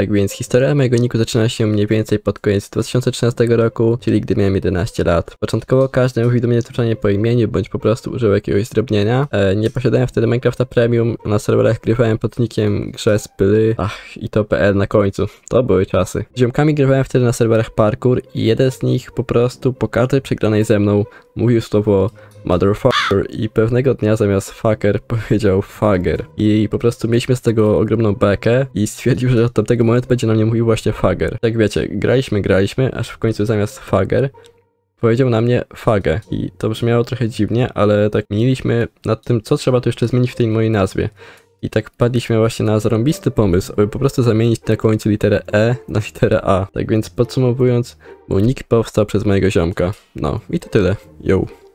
Tak więc historia mojego niku zaczyna się mniej więcej pod koniec 2013 roku, czyli gdy miałem 11 lat. Początkowo każdy mówił do mnie zwyczajnie po imieniu, bądź po prostu użył jakiegoś zdrobnienia. E, nie posiadałem wtedy Minecrafta Premium, na serwerach grywałem pod nikiem grze ach i to PL na końcu. To były czasy. Z ziomkami grywałem wtedy na serwerach parkour i jeden z nich po prostu po każdej przegranej ze mną Mówił słowo motherfucker i pewnego dnia zamiast fucker powiedział fager. I po prostu mieliśmy z tego ogromną bekę i stwierdził, że od tamtego momentu będzie na mnie mówił właśnie fager. Tak wiecie, graliśmy, graliśmy, aż w końcu zamiast fager powiedział na mnie fagę i to brzmiało trochę dziwnie, ale tak mieliśmy nad tym, co trzeba tu jeszcze zmienić w tej mojej nazwie. I tak padliśmy właśnie na zarąbisty pomysł, aby po prostu zamienić na końcu literę E na literę A. Tak więc podsumowując, mój nick powstał przez mojego ziomka. No i to tyle. Yo.